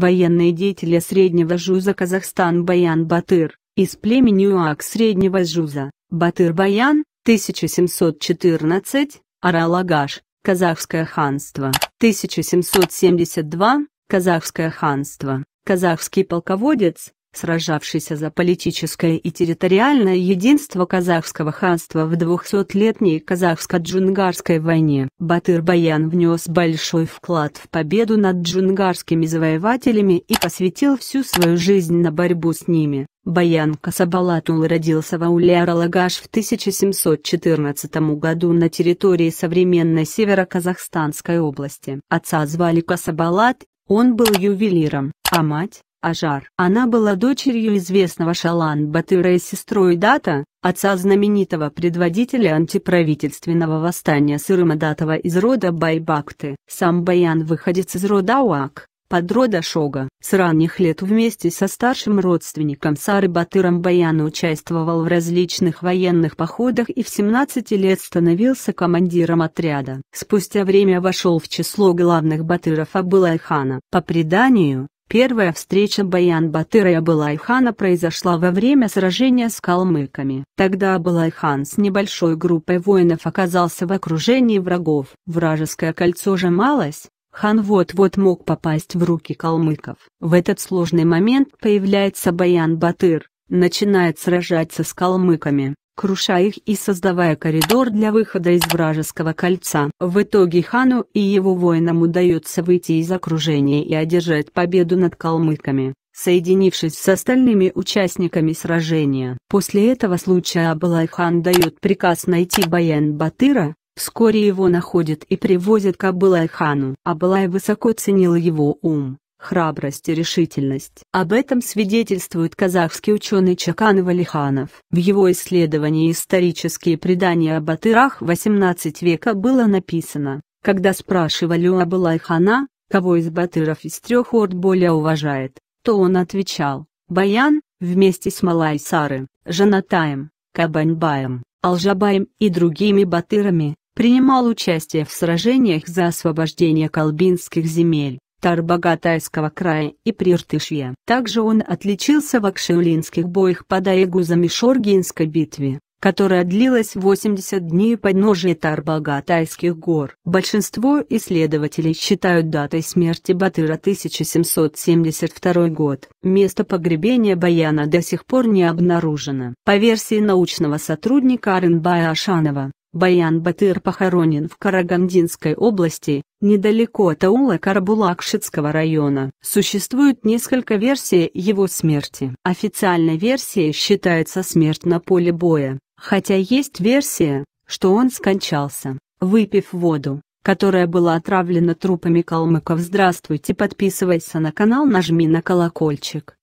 Военный деятель Среднего Жуза Казахстан Баян Батыр, из племени Уак Среднего Жуза, Батыр Баян, 1714, Аралагаш, Казахское ханство, 1772, Казахское ханство, казахский полководец, сражавшийся за политическое и территориальное единство казахского ханства в 200-летней казахско-джунгарской войне. Батыр-Баян внес большой вклад в победу над джунгарскими завоевателями и посвятил всю свою жизнь на борьбу с ними. Баян Касабалатул родился в ауле Аралагаш в 1714 году на территории современной северо-казахстанской области. Отца звали Касабалат, он был ювелиром, а мать Ажар. Она была дочерью известного Шалан Батыра и сестрой Дата, отца знаменитого предводителя антиправительственного восстания Сырыма Датова из рода Байбакты. Сам Баян выходец из рода Уак, под рода Шога. С ранних лет вместе со старшим родственником Сары Батыром Баян участвовал в различных военных походах и в 17 лет становился командиром отряда. Спустя время вошел в число главных батыров Абылайхана. По преданию, Первая встреча Баян-Батыра и Абылай-хана произошла во время сражения с калмыками. Тогда Абылай-хан с небольшой группой воинов оказался в окружении врагов. Вражеское кольцо сжималось, хан вот-вот мог попасть в руки калмыков. В этот сложный момент появляется Баян-Батыр, начинает сражаться с калмыками круша их и создавая коридор для выхода из вражеского кольца. В итоге хану и его воинам удается выйти из окружения и одержать победу над калмыками соединившись с остальными участниками сражения. После этого случая Абалайхан дает приказ найти Баян Батыра, вскоре его находят и привозят к Абалайхану. Абалай высоко ценил его ум, храбрость и решительность. Об этом свидетельствует казахский ученый Чакан Валиханов. В его исследовании «Исторические предания об Атырах XVIII века» было написано, когда спрашивали у Абылайхана, кого из батыров из трех орд более уважает, то он отвечал, Баян, вместе с Малайсары, Жанатаем, Кабаньбаем, Алжабаем и другими батырами, принимал участие в сражениях за освобождение колбинских земель. Тарбагатайского края и Приртышья. Также он отличился в акшиулинских боях под Аегу за Мишоргинской битве, которая длилась 80 дней под ножей Тарбагатайских гор. Большинство исследователей считают датой смерти Батыра 1772 год. Место погребения Баяна до сих пор не обнаружено. По версии научного сотрудника Аренбая Ашанова, Баян Батыр похоронен в Карагандинской области, Недалеко от аула Карабулакшитского района существует несколько версий его смерти. Официальной версией считается смерть на поле боя, хотя есть версия, что он скончался, выпив воду, которая была отравлена трупами калмыков. Здравствуйте, подписывайся на канал, нажми на колокольчик.